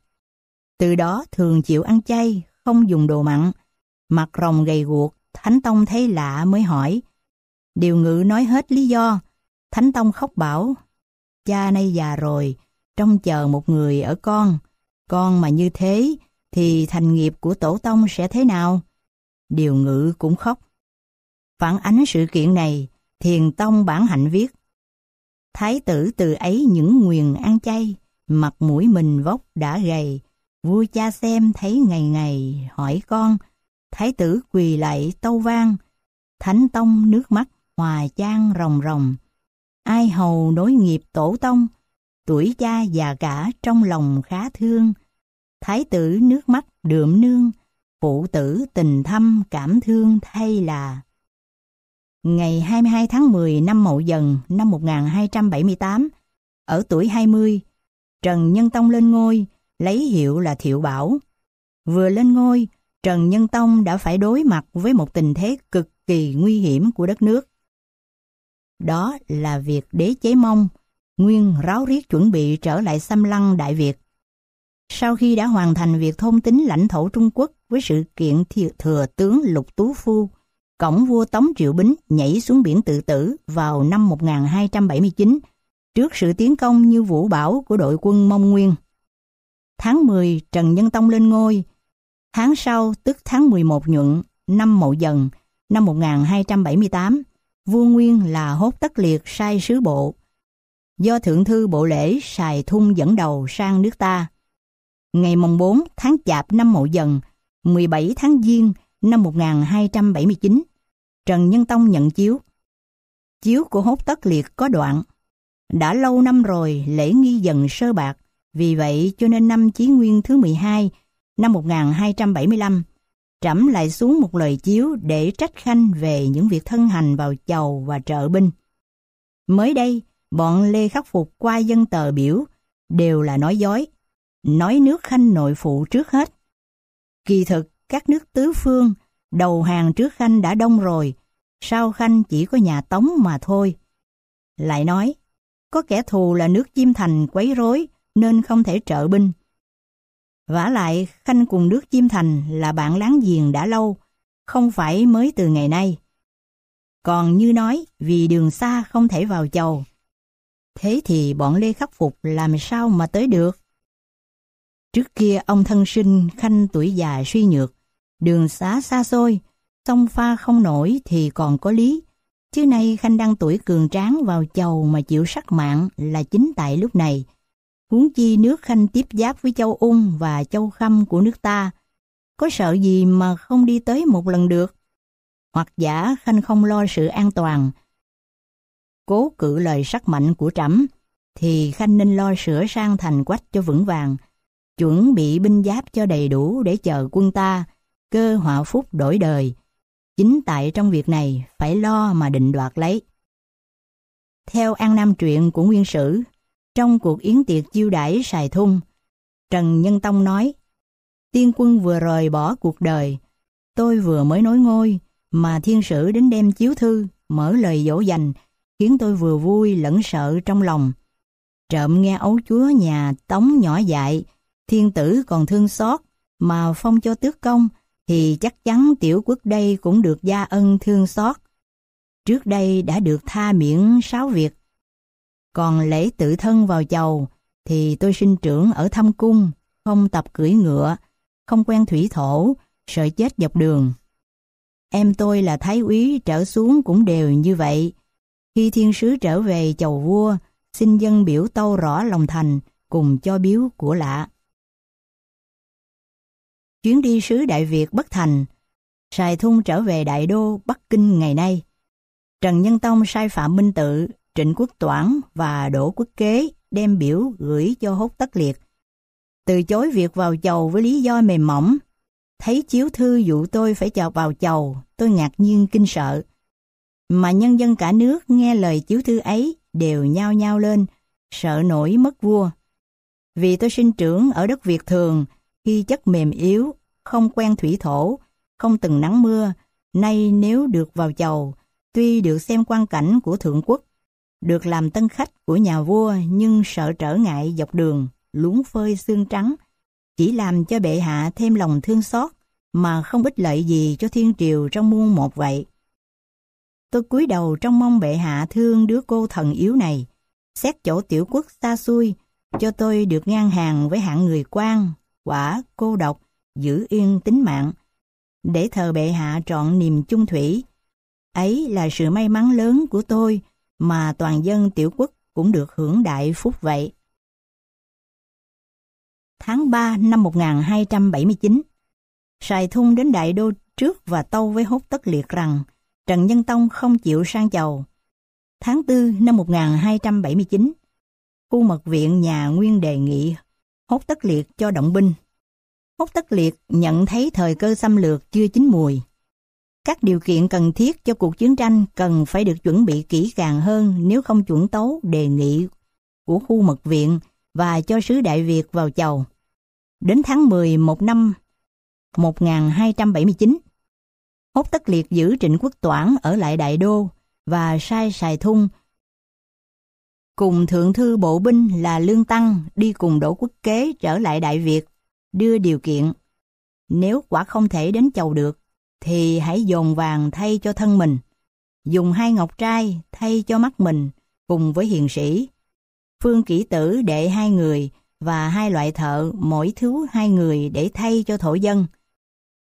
Từ đó thường chịu ăn chay, không dùng đồ mặn, mặt rồng gầy guộc, Thánh Tông thấy lạ mới hỏi. Điều ngự nói hết lý do, Thánh Tông khóc bảo cha nay già rồi, trông chờ một người ở con. Con mà như thế, thì thành nghiệp của tổ tông sẽ thế nào? Điều ngữ cũng khóc. Phản ánh sự kiện này, thiền tông bản hạnh viết. Thái tử từ ấy những nguyền ăn chay, mặt mũi mình vóc đã gầy. Vua cha xem thấy ngày ngày, hỏi con. Thái tử quỳ lại tâu vang, thánh tông nước mắt hòa trang rồng rồng ai hầu nối nghiệp tổ tông, tuổi cha già cả trong lòng khá thương. Thái tử nước mắt đượm nương, phụ tử tình thâm cảm thương thay là. Ngày 22 tháng 10 năm Mậu Dần năm 1278, ở tuổi 20, Trần Nhân Tông lên ngôi, lấy hiệu là Thiệu Bảo. Vừa lên ngôi, Trần Nhân Tông đã phải đối mặt với một tình thế cực kỳ nguy hiểm của đất nước. Đó là việc đế chế Mông, nguyên ráo riết chuẩn bị trở lại xâm lăng Đại Việt. Sau khi đã hoàn thành việc thôn tính lãnh thổ Trung Quốc với sự kiện thừa tướng Lục Tú Phu, cổng vua Tống Triệu Bính nhảy xuống biển tự tử vào năm 1279 trước sự tiến công như vũ bão của đội quân Mông Nguyên. Tháng 10 Trần Nhân Tông lên ngôi, tháng sau tức tháng 11 nhuận năm Mậu Dần năm 1278 vua Nguyên là hốt tất liệt sai sứ bộ. Do Thượng Thư Bộ Lễ Sài Thung dẫn đầu sang nước ta. Ngày mùng 4 tháng Chạp năm Mậu Dần, 17 tháng Giêng năm 1279, Trần Nhân Tông nhận chiếu. Chiếu của hốt tất liệt có đoạn. Đã lâu năm rồi lễ nghi dần sơ bạc, vì vậy cho nên năm Chí Nguyên thứ 12 năm 1275 Trẫm lại xuống một lời chiếu để trách khanh về những việc thân hành vào chầu và trợ binh. Mới đây, bọn Lê Khắc Phục qua dân tờ biểu đều là nói dối, nói nước khanh nội phụ trước hết. Kỳ thực, các nước tứ phương, đầu hàng trước khanh đã đông rồi, sao khanh chỉ có nhà Tống mà thôi. Lại nói, có kẻ thù là nước Diêm Thành quấy rối nên không thể trợ binh vả lại Khanh cùng nước Chim Thành là bạn láng giềng đã lâu, không phải mới từ ngày nay. Còn như nói vì đường xa không thể vào chầu. Thế thì bọn Lê Khắc Phục làm sao mà tới được? Trước kia ông thân sinh Khanh tuổi già suy nhược, đường xá xa xôi, sông pha không nổi thì còn có lý. Chứ nay Khanh đang tuổi cường tráng vào chầu mà chịu sắc mạng là chính tại lúc này huống chi nước khanh tiếp giáp với châu Ung và châu Khâm của nước ta. Có sợ gì mà không đi tới một lần được? Hoặc giả khanh không lo sự an toàn. Cố cự lời sắc mạnh của trẫm thì khanh nên lo sửa sang thành quách cho vững vàng, chuẩn bị binh giáp cho đầy đủ để chờ quân ta, cơ họa phúc đổi đời. Chính tại trong việc này phải lo mà định đoạt lấy. Theo An Nam truyện của Nguyên Sử, trong cuộc yến tiệc chiêu đãi sài thung, Trần Nhân Tông nói, Tiên quân vừa rời bỏ cuộc đời, tôi vừa mới nối ngôi, mà thiên sử đến đem chiếu thư, mở lời dỗ dành, khiến tôi vừa vui lẫn sợ trong lòng. Trộm nghe ấu chúa nhà tống nhỏ dại, thiên tử còn thương xót, mà phong cho tước công, thì chắc chắn tiểu quốc đây cũng được gia ân thương xót. Trước đây đã được tha miễn sáu việc, còn lễ tự thân vào chầu thì tôi sinh trưởng ở thâm cung, không tập cưỡi ngựa, không quen thủy thổ, sợ chết dọc đường. Em tôi là thái úy trở xuống cũng đều như vậy. Khi thiên sứ trở về chầu vua, xin dân biểu tâu rõ lòng thành cùng cho biếu của lạ. Chuyến đi sứ Đại Việt bất thành, Sài thun trở về Đại Đô, Bắc Kinh ngày nay. Trần Nhân Tông sai Phạm Minh Tự Trịnh Quốc Toản và Đỗ Quốc Kế đem biểu gửi cho Hốt Tất Liệt. Từ chối việc vào chầu với lý do mềm mỏng. Thấy chiếu thư dụ tôi phải chào vào chầu, tôi ngạc nhiên kinh sợ. Mà nhân dân cả nước nghe lời chiếu thư ấy đều nhao nhao lên, sợ nổi mất vua. Vì tôi sinh trưởng ở đất Việt thường, khi chất mềm yếu, không quen thủy thổ, không từng nắng mưa, nay nếu được vào chầu, tuy được xem quan cảnh của thượng quốc được làm tân khách của nhà vua nhưng sợ trở ngại dọc đường, luống phơi xương trắng, chỉ làm cho bệ hạ thêm lòng thương xót mà không ích lợi gì cho thiên triều trong muôn một vậy. Tôi cúi đầu trong mong bệ hạ thương đứa cô thần yếu này, xét chỗ tiểu quốc xa xôi, cho tôi được ngang hàng với hạng người quan, quả, cô độc, giữ yên tính mạng, để thờ bệ hạ trọn niềm chung thủy. Ấy là sự may mắn lớn của tôi, mà toàn dân tiểu quốc cũng được hưởng đại phúc vậy. Tháng 3 năm 1279, Sài Thung đến Đại Đô trước và tâu với hốt tất liệt rằng Trần Nhân Tông không chịu sang chầu. Tháng 4 năm 1279, khu mật viện nhà Nguyên đề nghị hốt tất liệt cho động binh. Hốt tất liệt nhận thấy thời cơ xâm lược chưa chín mùi, các điều kiện cần thiết cho cuộc chiến tranh cần phải được chuẩn bị kỹ càng hơn nếu không chuẩn tấu đề nghị của khu mật viện và cho sứ Đại Việt vào chầu. Đến tháng một năm 1279, Hốt Tất Liệt giữ Trịnh Quốc Toản ở lại Đại Đô và sai Sài Thung cùng Thượng Thư Bộ Binh là Lương Tăng đi cùng Đỗ Quốc Kế trở lại Đại Việt, đưa điều kiện. Nếu quả không thể đến chầu được, thì hãy dồn vàng thay cho thân mình, dùng hai ngọc trai thay cho mắt mình cùng với hiền sĩ. Phương kỹ tử đệ hai người và hai loại thợ mỗi thứ hai người để thay cho thổ dân.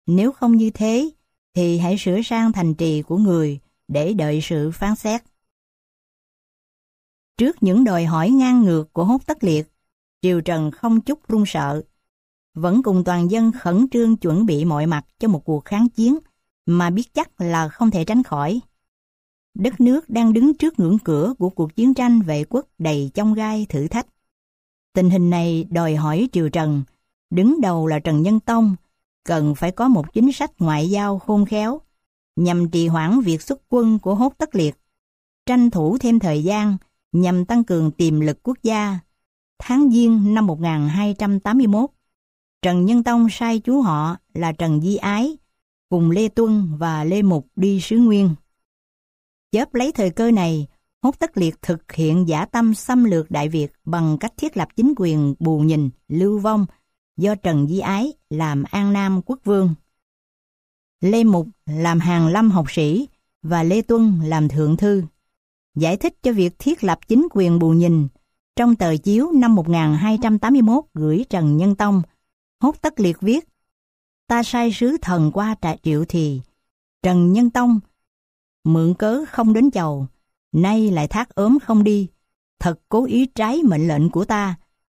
Nếu không như thế, thì hãy sửa sang thành trì của người để đợi sự phán xét. Trước những đòi hỏi ngang ngược của hốt tất liệt, Triều Trần không chút run sợ, vẫn cùng toàn dân khẩn trương chuẩn bị mọi mặt cho một cuộc kháng chiến mà biết chắc là không thể tránh khỏi. Đất nước đang đứng trước ngưỡng cửa của cuộc chiến tranh vệ quốc đầy chông gai thử thách. Tình hình này đòi hỏi triều Trần, đứng đầu là Trần Nhân Tông, cần phải có một chính sách ngoại giao khôn khéo nhằm trì hoãn việc xuất quân của hốt tất liệt, tranh thủ thêm thời gian nhằm tăng cường tiềm lực quốc gia. Tháng Giêng năm 1281 Trần Nhân Tông sai chú họ là Trần Di Ái, cùng Lê Tuân và Lê Mục đi sứ Nguyên. Chớp lấy thời cơ này, Hốt Tất Liệt thực hiện giả tâm xâm lược Đại Việt bằng cách thiết lập chính quyền Bù Nhìn, Lưu Vong do Trần Di Ái làm An Nam quốc vương. Lê Mục làm hàng lâm học sĩ và Lê Tuân làm thượng thư. Giải thích cho việc thiết lập chính quyền Bù Nhìn trong tờ chiếu năm 1281 gửi Trần Nhân Tông – Hốt Tất Liệt viết, ta sai sứ thần qua trại triệu thì, Trần Nhân Tông, mượn cớ không đến chầu, nay lại thác ốm không đi, thật cố ý trái mệnh lệnh của ta,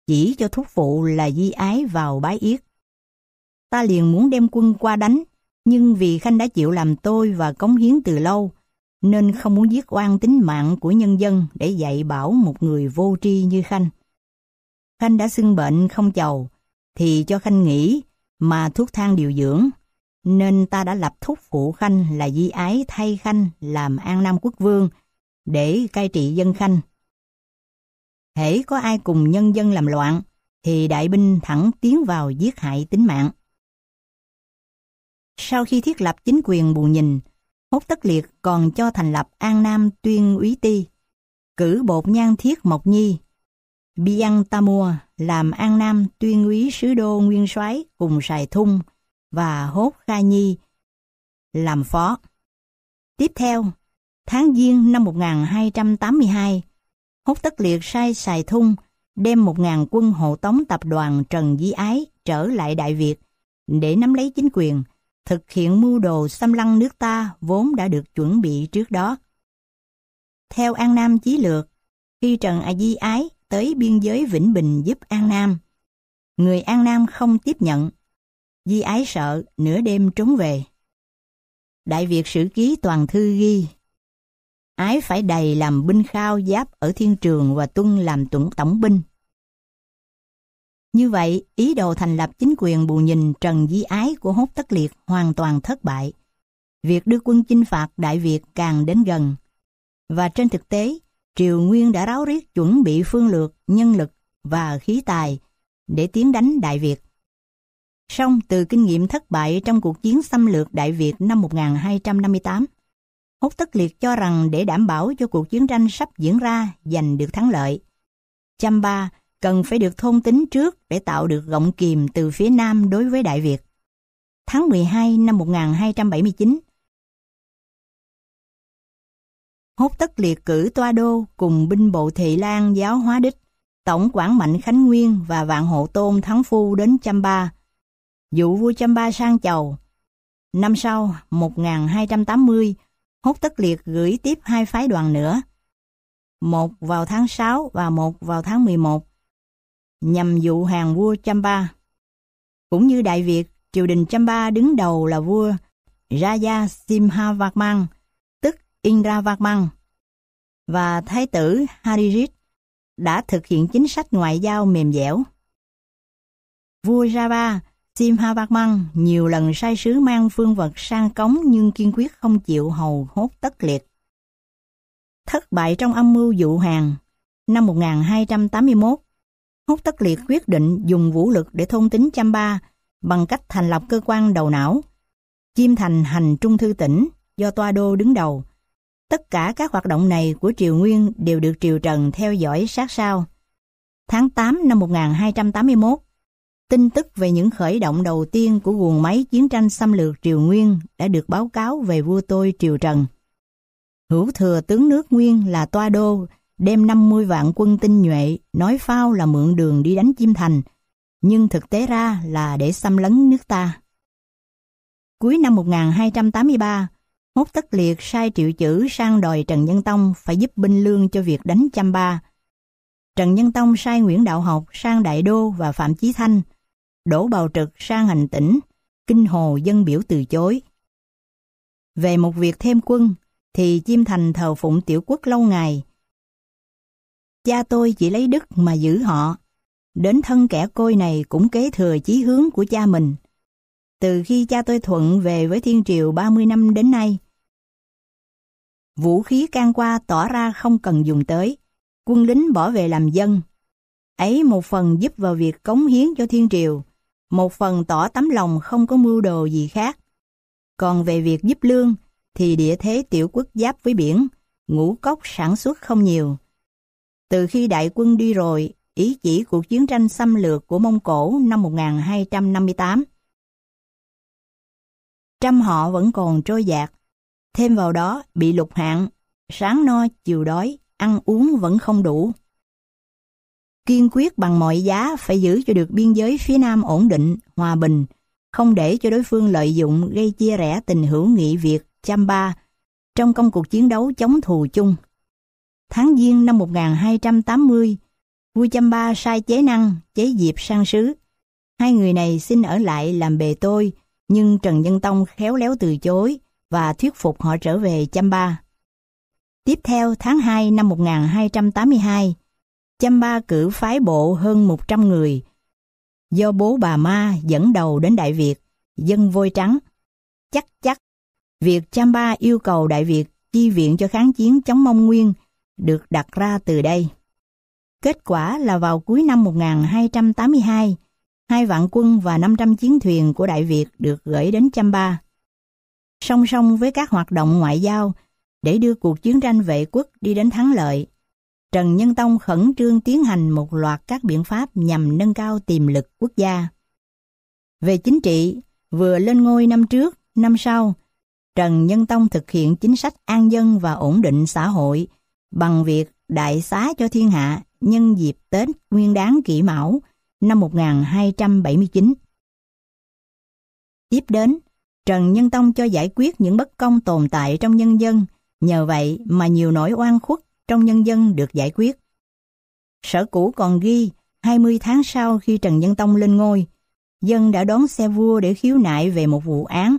chỉ cho thúc phụ là di ái vào bái yết. Ta liền muốn đem quân qua đánh, nhưng vì Khanh đã chịu làm tôi và cống hiến từ lâu, nên không muốn giết oan tính mạng của nhân dân để dạy bảo một người vô tri như Khanh. Khanh đã xưng bệnh không chầu, thì cho Khanh nghỉ mà thuốc thang điều dưỡng, nên ta đã lập thúc phụ Khanh là di ái thay Khanh làm An Nam quốc vương để cai trị dân Khanh. Hễ có ai cùng nhân dân làm loạn thì đại binh thẳng tiến vào giết hại tính mạng. Sau khi thiết lập chính quyền bù nhìn, Hốt Tất Liệt còn cho thành lập An Nam Tuyên Úy Ti, cử bột nhan thiết Mộc Nhi Biang Tamua làm An Nam tuyên úy sứ đô nguyên soái cùng Sài Thung và Hốt Kha Nhi làm phó. Tiếp theo, tháng Giêng năm 1282, Hốt Tất Liệt sai Sài Thung đem 1.000 quân hộ tống tập đoàn Trần Di Ái trở lại Đại Việt để nắm lấy chính quyền, thực hiện mưu đồ xâm lăng nước ta vốn đã được chuẩn bị trước đó. Theo An Nam Chí Lược, khi Trần A Di Ái tới biên giới Vĩnh Bình giúp An Nam. Người An Nam không tiếp nhận. Di ái sợ, nửa đêm trốn về. Đại Việt sử ký toàn thư ghi. Ái phải đầy làm binh khao giáp ở thiên trường và tuân làm tuẩn tổng binh. Như vậy, ý đồ thành lập chính quyền bù nhìn Trần Di Ái của Hốt Tất Liệt hoàn toàn thất bại. Việc đưa quân chinh phạt Đại Việt càng đến gần. Và trên thực tế, Triều Nguyên đã ráo riết chuẩn bị phương lược, nhân lực và khí tài để tiến đánh Đại Việt. Song từ kinh nghiệm thất bại trong cuộc chiến xâm lược Đại Việt năm 1258, Hốt Tất Liệt cho rằng để đảm bảo cho cuộc chiến tranh sắp diễn ra giành được thắng lợi, Chăm Ba cần phải được thôn tính trước để tạo được gọng kìm từ phía Nam đối với Đại Việt. Tháng 12 năm 1279, hốt tất liệt cử toa đô cùng binh bộ thị lan giáo hóa đích, tổng quản mạnh Khánh Nguyên và vạn hộ tôn thắng phu đến Chăm Ba. Dụ vua Chăm Ba sang chầu. Năm sau, 1280, hốt tất liệt gửi tiếp hai phái đoàn nữa, một vào tháng 6 và một vào tháng 11, nhằm dụ hàng vua chăm ba Cũng như Đại Việt, triều đình chăm ba đứng đầu là vua Raja Simhavakman, Indravarman và Thái tử Harijit đã thực hiện chính sách ngoại giao mềm dẻo. Vua Java Simhavarman nhiều lần sai sứ mang phương vật sang cống nhưng kiên quyết không chịu hầu hốt tất liệt. Thất bại trong âm mưu dụ hàng, năm 1281, hốt tất liệt quyết định dùng vũ lực để thôn tính chăm ba bằng cách thành lập cơ quan đầu não. Chim thành hành trung thư tỉnh do Toa Đô đứng đầu Tất cả các hoạt động này của Triều Nguyên đều được Triều Trần theo dõi sát sao. Tháng 8 năm 1281, tin tức về những khởi động đầu tiên của guồng máy chiến tranh xâm lược Triều Nguyên đã được báo cáo về vua tôi Triều Trần. Hữu thừa tướng nước Nguyên là Toa Đô đem 50 vạn quân tinh nhuệ nói phao là mượn đường đi đánh Chim Thành, nhưng thực tế ra là để xâm lấn nước ta. Cuối năm 1283, Hốt Tất Liệt sai triệu chữ sang đòi Trần Nhân Tông phải giúp binh lương cho việc đánh chăm ba. Trần Nhân Tông sai Nguyễn Đạo Học sang Đại Đô và Phạm Chí Thanh, đổ Bào Trực sang hành tỉnh, Kinh Hồ dân biểu từ chối. Về một việc thêm quân, thì Chim Thành thờ phụng tiểu quốc lâu ngày. Cha tôi chỉ lấy đức mà giữ họ, đến thân kẻ côi này cũng kế thừa chí hướng của cha mình từ khi cha tôi thuận về với thiên triều 30 năm đến nay. Vũ khí can qua tỏ ra không cần dùng tới, quân lính bỏ về làm dân. Ấy một phần giúp vào việc cống hiến cho thiên triều, một phần tỏ tấm lòng không có mưu đồ gì khác. Còn về việc giúp lương, thì địa thế tiểu quốc giáp với biển, ngũ cốc sản xuất không nhiều. Từ khi đại quân đi rồi, ý chỉ cuộc chiến tranh xâm lược của Mông Cổ năm 1258 trăm họ vẫn còn trôi dạt. Thêm vào đó bị lục hạn, sáng no chiều đói, ăn uống vẫn không đủ. Kiên quyết bằng mọi giá phải giữ cho được biên giới phía Nam ổn định, hòa bình, không để cho đối phương lợi dụng gây chia rẽ tình hữu nghị Việt, Ba trong công cuộc chiến đấu chống thù chung. Tháng Giêng năm 1280, vua Ba sai chế năng, chế diệp sang sứ. Hai người này xin ở lại làm bề tôi, nhưng Trần Nhân Tông khéo léo từ chối và thuyết phục họ trở về Chamba. Tiếp theo tháng 2 năm 1282, Chamba cử phái bộ hơn 100 người, do bố bà Ma dẫn đầu đến Đại Việt, dân vôi trắng. Chắc chắc, việc Chamba yêu cầu Đại Việt chi viện cho kháng chiến chống Mông Nguyên được đặt ra từ đây. Kết quả là vào cuối năm 1282, hai vạn quân và 500 chiến thuyền của Đại Việt được gửi đến chăm ba. Song song với các hoạt động ngoại giao để đưa cuộc chiến tranh vệ quốc đi đến thắng lợi, Trần Nhân Tông khẩn trương tiến hành một loạt các biện pháp nhằm nâng cao tiềm lực quốc gia. Về chính trị, vừa lên ngôi năm trước, năm sau, Trần Nhân Tông thực hiện chính sách an dân và ổn định xã hội bằng việc đại xá cho thiên hạ nhân dịp Tết Nguyên đáng Kỷ Mão năm 1279. Tiếp đến, Trần Nhân Tông cho giải quyết những bất công tồn tại trong nhân dân, nhờ vậy mà nhiều nỗi oan khuất trong nhân dân được giải quyết. Sở cũ còn ghi 20 tháng sau khi Trần Nhân Tông lên ngôi, dân đã đón xe vua để khiếu nại về một vụ án.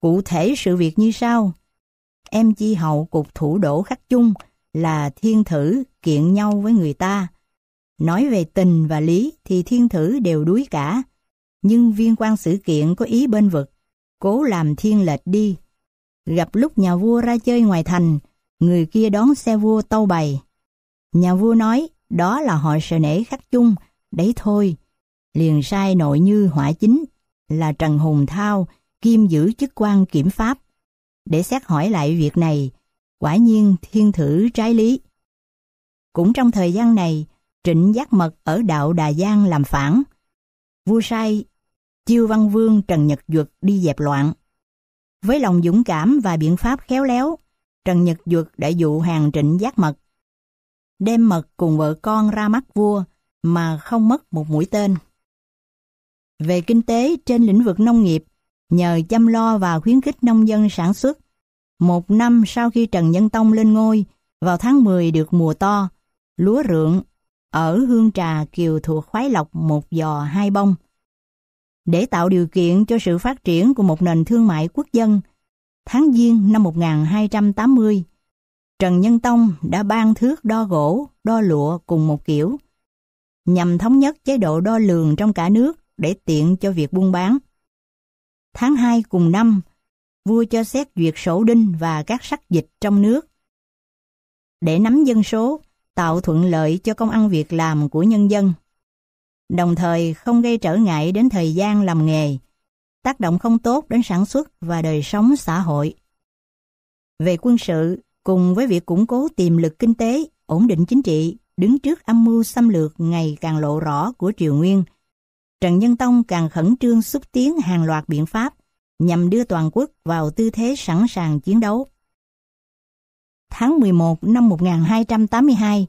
Cụ thể sự việc như sau. Em chi hậu cục thủ đổ khắc chung là thiên thử kiện nhau với người ta. Nói về tình và lý thì thiên thử đều đuối cả. Nhưng viên quan sự kiện có ý bên vực, cố làm thiên lệch đi. Gặp lúc nhà vua ra chơi ngoài thành, người kia đón xe vua tâu bày. Nhà vua nói, đó là họ sợ nể khách chung, đấy thôi. Liền sai nội như hỏa chính, là Trần Hùng Thao, kim giữ chức quan kiểm pháp. Để xét hỏi lại việc này, quả nhiên thiên thử trái lý. Cũng trong thời gian này, Trịnh Giác Mật ở đạo Đà Giang làm phản. Vua sai Chiêu Văn Vương Trần Nhật Duật đi dẹp loạn. Với lòng dũng cảm và biện pháp khéo léo, Trần Nhật Duật đã dụ hàng Trịnh Giác Mật. Đem Mật cùng vợ con ra mắt vua mà không mất một mũi tên. Về kinh tế trên lĩnh vực nông nghiệp, nhờ chăm lo và khuyến khích nông dân sản xuất, một năm sau khi Trần Nhân Tông lên ngôi, vào tháng 10 được mùa to, lúa rượng, ở Hương Trà, Kiều thuộc khoái lộc một giò hai bông. Để tạo điều kiện cho sự phát triển của một nền thương mại quốc dân, tháng Giêng năm 1280, Trần Nhân Tông đã ban thước đo gỗ, đo lụa cùng một kiểu, nhằm thống nhất chế độ đo lường trong cả nước để tiện cho việc buôn bán. Tháng 2 cùng năm, vua cho xét duyệt sổ đinh và các sắc dịch trong nước. Để nắm dân số, tạo thuận lợi cho công ăn việc làm của nhân dân. Đồng thời không gây trở ngại đến thời gian làm nghề, tác động không tốt đến sản xuất và đời sống xã hội. Về quân sự, cùng với việc củng cố tiềm lực kinh tế, ổn định chính trị, đứng trước âm mưu xâm lược ngày càng lộ rõ của Triều Nguyên, Trần Nhân Tông càng khẩn trương xúc tiến hàng loạt biện pháp nhằm đưa toàn quốc vào tư thế sẵn sàng chiến đấu tháng 11 năm 1282,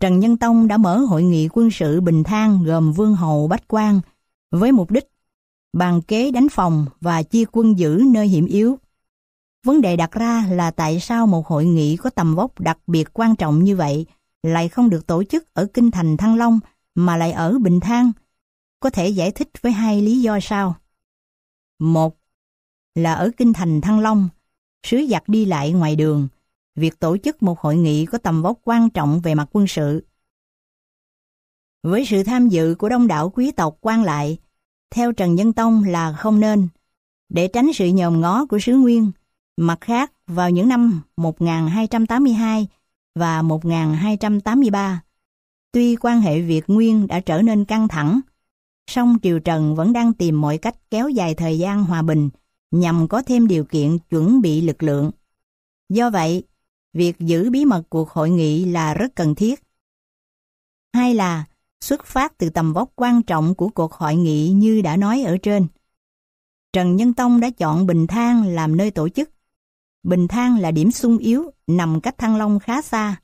Trần Nhân Tông đã mở hội nghị quân sự Bình Thang gồm Vương Hậu Bách Quang với mục đích bàn kế đánh phòng và chia quân giữ nơi hiểm yếu. Vấn đề đặt ra là tại sao một hội nghị có tầm vóc đặc biệt quan trọng như vậy lại không được tổ chức ở Kinh Thành Thăng Long mà lại ở Bình Thang? Có thể giải thích với hai lý do sau. Một là ở Kinh Thành Thăng Long, sứ giặc đi lại ngoài đường, việc tổ chức một hội nghị có tầm vóc quan trọng về mặt quân sự. Với sự tham dự của đông đảo quý tộc quan lại, theo Trần Nhân Tông là không nên, để tránh sự nhòm ngó của sứ nguyên. Mặt khác, vào những năm 1282 và 1283, tuy quan hệ Việt Nguyên đã trở nên căng thẳng, song triều Trần vẫn đang tìm mọi cách kéo dài thời gian hòa bình nhằm có thêm điều kiện chuẩn bị lực lượng. Do vậy, việc giữ bí mật cuộc hội nghị là rất cần thiết. Hai là, xuất phát từ tầm vóc quan trọng của cuộc hội nghị như đã nói ở trên. Trần Nhân Tông đã chọn Bình Thang làm nơi tổ chức. Bình Thang là điểm sung yếu, nằm cách Thăng Long khá xa.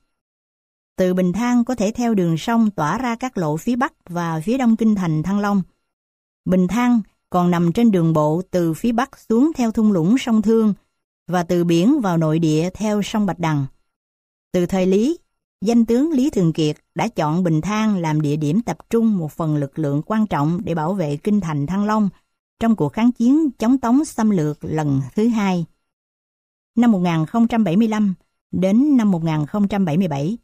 Từ Bình Thang có thể theo đường sông tỏa ra các lộ phía Bắc và phía Đông Kinh Thành Thăng Long. Bình Thang còn nằm trên đường bộ từ phía Bắc xuống theo thung lũng sông Thương, và từ biển vào nội địa theo sông Bạch Đằng. Từ thời Lý, danh tướng Lý Thường Kiệt đã chọn Bình Thang làm địa điểm tập trung một phần lực lượng quan trọng để bảo vệ kinh thành Thăng Long trong cuộc kháng chiến chống tống xâm lược lần thứ hai. Năm 1075 đến năm 1077.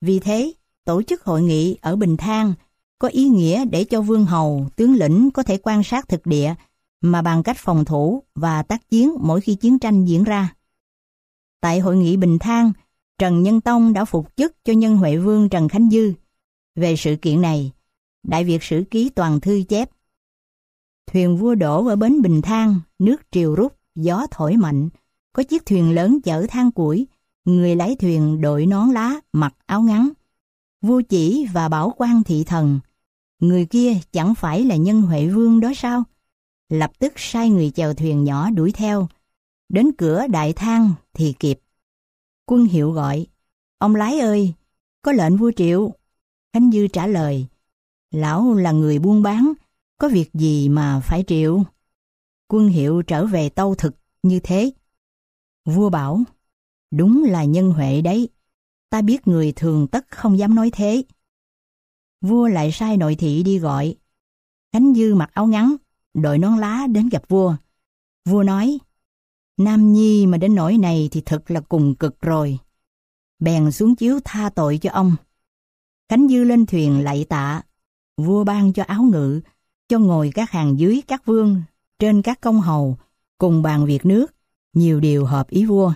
Vì thế, tổ chức hội nghị ở Bình Thang có ý nghĩa để cho vương hầu, tướng lĩnh có thể quan sát thực địa mà bằng cách phòng thủ và tác chiến mỗi khi chiến tranh diễn ra. Tại hội nghị Bình Thang, Trần Nhân Tông đã phục chức cho Nhân Huệ Vương Trần Khánh Dư. Về sự kiện này, Đại Việt Sử Ký Toàn Thư chép Thuyền vua đổ ở bến Bình Thang, nước triều rút, gió thổi mạnh, có chiếc thuyền lớn chở than củi, người lái thuyền đội nón lá, mặc áo ngắn. Vua chỉ và bảo quan thị thần, người kia chẳng phải là nhân huệ vương đó sao? lập tức sai người chèo thuyền nhỏ đuổi theo. Đến cửa đại thang thì kịp. Quân hiệu gọi, ông lái ơi, có lệnh vua triệu. Khánh Dư trả lời, lão là người buôn bán, có việc gì mà phải triệu. Quân hiệu trở về tâu thực như thế. Vua bảo, đúng là nhân huệ đấy, ta biết người thường tất không dám nói thế. Vua lại sai nội thị đi gọi. Khánh Dư mặc áo ngắn, đội nón lá đến gặp vua. Vua nói, Nam Nhi mà đến nỗi này thì thật là cùng cực rồi. Bèn xuống chiếu tha tội cho ông. Khánh Dư lên thuyền lạy tạ, vua ban cho áo ngự, cho ngồi các hàng dưới các vương, trên các công hầu, cùng bàn việc nước, nhiều điều hợp ý vua.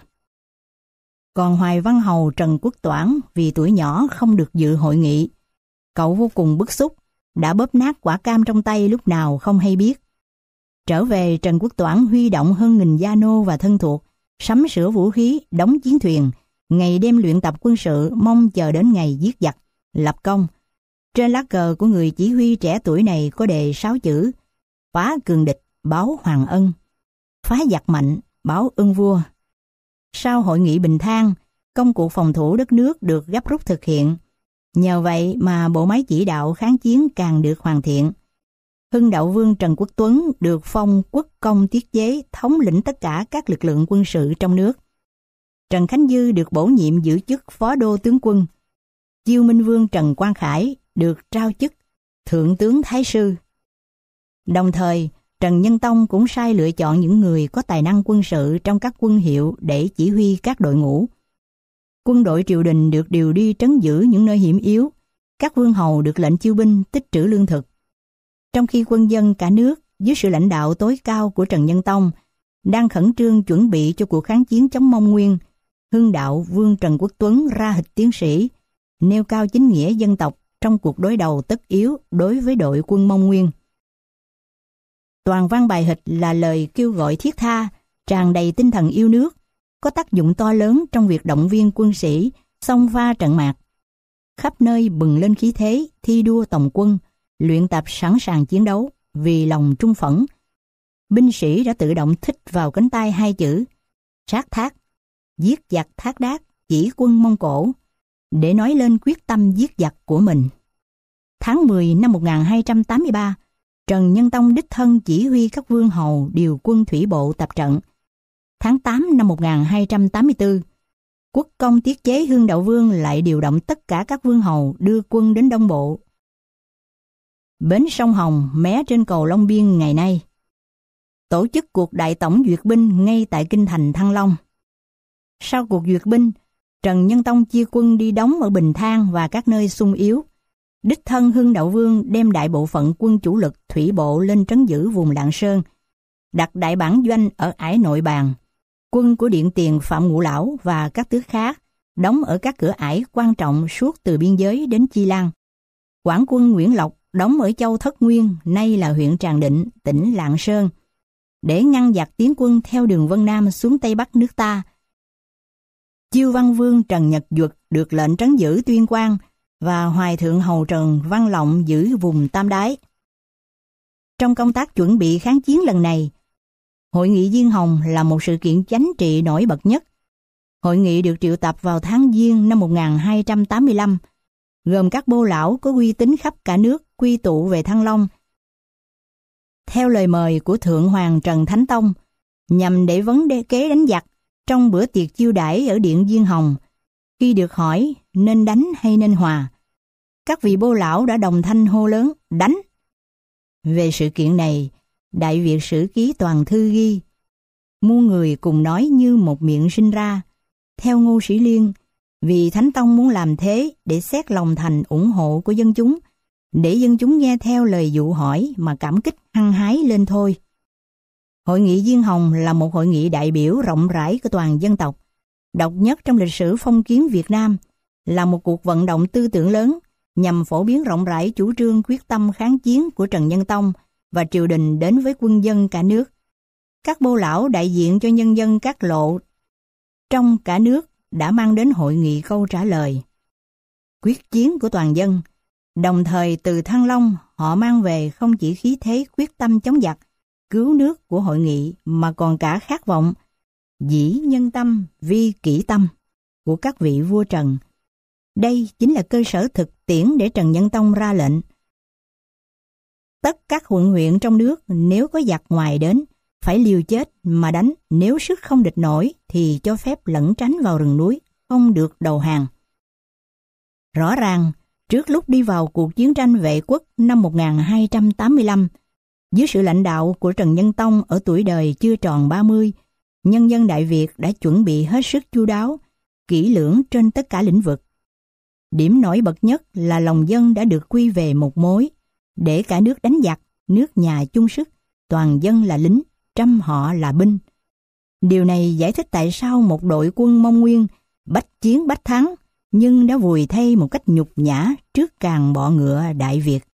Còn Hoài Văn Hầu Trần Quốc Toản vì tuổi nhỏ không được dự hội nghị. Cậu vô cùng bức xúc, đã bóp nát quả cam trong tay lúc nào không hay biết. Trở về, Trần Quốc Toản huy động hơn nghìn gia nô và thân thuộc, sắm sửa vũ khí, đóng chiến thuyền, ngày đêm luyện tập quân sự mong chờ đến ngày giết giặc, lập công. Trên lá cờ của người chỉ huy trẻ tuổi này có đề sáu chữ Phá cường địch, báo hoàng ân Phá giặc mạnh, báo ân vua Sau hội nghị Bình Thang, công cuộc phòng thủ đất nước được gấp rút thực hiện. Nhờ vậy mà bộ máy chỉ đạo kháng chiến càng được hoàn thiện. Hưng Đạo Vương Trần Quốc Tuấn được phong quốc công tiết chế thống lĩnh tất cả các lực lượng quân sự trong nước. Trần Khánh Dư được bổ nhiệm giữ chức phó đô tướng quân. Chiêu Minh Vương Trần Quang Khải được trao chức Thượng tướng Thái Sư. Đồng thời, Trần Nhân Tông cũng sai lựa chọn những người có tài năng quân sự trong các quân hiệu để chỉ huy các đội ngũ. Quân đội triều đình được điều đi trấn giữ những nơi hiểm yếu. Các vương hầu được lệnh chiêu binh tích trữ lương thực trong khi quân dân cả nước dưới sự lãnh đạo tối cao của Trần Nhân Tông đang khẩn trương chuẩn bị cho cuộc kháng chiến chống Mông Nguyên, hương đạo Vương Trần Quốc Tuấn ra hịch tiến sĩ, nêu cao chính nghĩa dân tộc trong cuộc đối đầu tất yếu đối với đội quân Mông Nguyên. Toàn văn bài hịch là lời kêu gọi thiết tha, tràn đầy tinh thần yêu nước, có tác dụng to lớn trong việc động viên quân sĩ, xông pha trận mạc. Khắp nơi bừng lên khí thế, thi đua tổng quân, luyện tập sẵn sàng chiến đấu vì lòng trung phẫn. Binh sĩ đã tự động thích vào cánh tay hai chữ sát thác, giết giặc thác đát chỉ quân Mông Cổ để nói lên quyết tâm giết giặc của mình. Tháng 10 năm 1283, Trần Nhân Tông đích thân chỉ huy các vương hầu điều quân thủy bộ tập trận. Tháng 8 năm 1284, quốc công tiết chế Hương Đạo Vương lại điều động tất cả các vương hầu đưa quân đến Đông Bộ bến sông Hồng mé trên cầu Long Biên ngày nay. Tổ chức cuộc đại tổng duyệt binh ngay tại kinh thành Thăng Long. Sau cuộc duyệt binh, Trần Nhân Tông chia quân đi đóng ở Bình Thang và các nơi sung yếu. Đích thân Hưng Đạo Vương đem đại bộ phận quân chủ lực thủy bộ lên trấn giữ vùng Lạng Sơn, đặt đại bản doanh ở ải nội bàn. Quân của Điện Tiền Phạm Ngũ Lão và các tướng khác đóng ở các cửa ải quan trọng suốt từ biên giới đến Chi Lăng. Quảng quân Nguyễn Lộc đóng ở châu Thất Nguyên, nay là huyện Tràng Định, tỉnh Lạng Sơn, để ngăn giặc tiến quân theo đường Vân Nam xuống Tây Bắc nước ta. Chiêu Văn Vương Trần Nhật Duật được lệnh trấn giữ Tuyên Quang và Hoài Thượng Hầu Trần Văn Lộng giữ vùng Tam Đái. Trong công tác chuẩn bị kháng chiến lần này, Hội nghị Diên Hồng là một sự kiện chánh trị nổi bật nhất. Hội nghị được triệu tập vào tháng Giêng năm 1285, gồm các bô lão có uy tín khắp cả nước quy tụ về Thăng Long. Theo lời mời của Thượng Hoàng Trần Thánh Tông, nhằm để vấn đề kế đánh giặc trong bữa tiệc chiêu đãi ở Điện Diên Hồng, khi được hỏi nên đánh hay nên hòa, các vị bô lão đã đồng thanh hô lớn đánh. Về sự kiện này, Đại Việt Sử Ký Toàn Thư ghi, muôn người cùng nói như một miệng sinh ra. Theo Ngô Sĩ Liên, vì Thánh Tông muốn làm thế để xét lòng thành ủng hộ của dân chúng – để dân chúng nghe theo lời dụ hỏi mà cảm kích hăng hái lên thôi. Hội nghị Diên Hồng là một hội nghị đại biểu rộng rãi của toàn dân tộc, độc nhất trong lịch sử phong kiến Việt Nam, là một cuộc vận động tư tưởng lớn nhằm phổ biến rộng rãi chủ trương quyết tâm kháng chiến của Trần Nhân Tông và triều đình đến với quân dân cả nước. Các bô lão đại diện cho nhân dân các lộ trong cả nước đã mang đến hội nghị câu trả lời. Quyết chiến của toàn dân – Đồng thời từ Thăng Long, họ mang về không chỉ khí thế quyết tâm chống giặc, cứu nước của hội nghị mà còn cả khát vọng, dĩ nhân tâm, vi kỷ tâm của các vị vua Trần. Đây chính là cơ sở thực tiễn để Trần Nhân Tông ra lệnh. Tất các quận huyện trong nước nếu có giặc ngoài đến, phải liều chết mà đánh, nếu sức không địch nổi thì cho phép lẩn tránh vào rừng núi, không được đầu hàng. Rõ ràng, Trước lúc đi vào cuộc chiến tranh vệ quốc năm 1285, dưới sự lãnh đạo của Trần Nhân Tông ở tuổi đời chưa tròn 30, nhân dân Đại Việt đã chuẩn bị hết sức chu đáo, kỹ lưỡng trên tất cả lĩnh vực. Điểm nổi bật nhất là lòng dân đã được quy về một mối, để cả nước đánh giặc, nước nhà chung sức, toàn dân là lính, trăm họ là binh. Điều này giải thích tại sao một đội quân Mông Nguyên bách chiến bách thắng nhưng đã vùi thay một cách nhục nhã trước càng bọ ngựa Đại Việt.